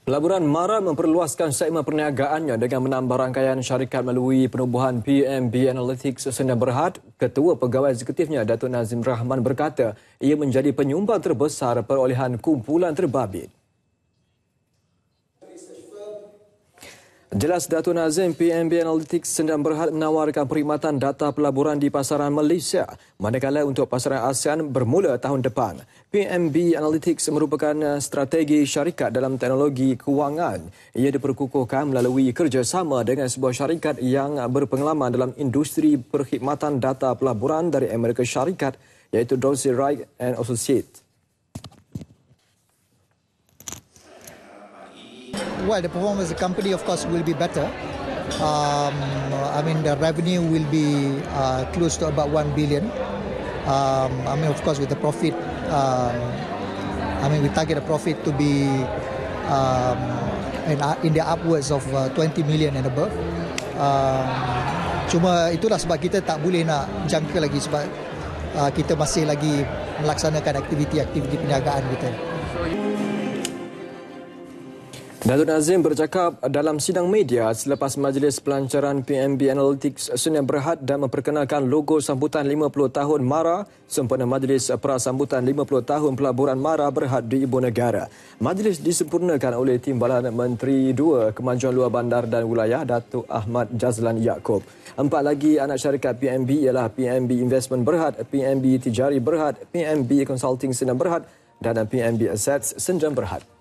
Pelaburan Mara memperluaskan segmen perniagaannya dengan menambah rangkaian syarikat melalui penubuhan PMB Analytics Sdn Berhad. Ketua Pegawai Eksekutifnya Datuk Nazim Rahman berkata ia menjadi penyumbang terbesar perolehan kumpulan terbabit. Jelas Datu Nazim, PMB Analytics sedang berhad menawarkan perkhidmatan data pelaburan di pasaran Malaysia manakala untuk pasaran ASEAN bermula tahun depan. PMB Analytics merupakan eh, strategi syarikat dalam teknologi kewangan. Ia diperkukuhkan melalui kerjasama dengan sebuah syarikat yang berpengalaman dalam industri perkhidmatan data pelaburan dari Amerika Syarikat iaitu Dorsey Wright Associates. well, the performance of the company, of course, will be better. Um, I mean, the revenue will be uh, close to about one billion. Um, I mean, of course, with the profit, um, I mean, we target the profit to be um, in, uh, in the upwards of uh, 20 million and above. Um, cuma itulah sebab kita tak boleh nak jangka lagi sebab uh, kita masih lagi melaksanakan aktiviti-aktiviti perniagaan kita. Datuk Nazim bercakap dalam sidang media selepas majlis pelancaran PMB Analytics Sunia Berhad dan memperkenalkan logo sambutan 50 tahun MARA sempena majlis prasambutan 50 tahun pelaburan MARA Berhad di Ibu Negara. Majlis disempurnakan oleh Timbalan Menteri Dua Kemajuan Luar Bandar dan Wilayah Datuk Ahmad Jazlan Yaakob. Empat lagi anak syarikat PMB ialah PMB Investment Berhad, PMB Tijari Berhad, PMB Consulting Sunia Berhad dan PMB Assets Senjan Berhad.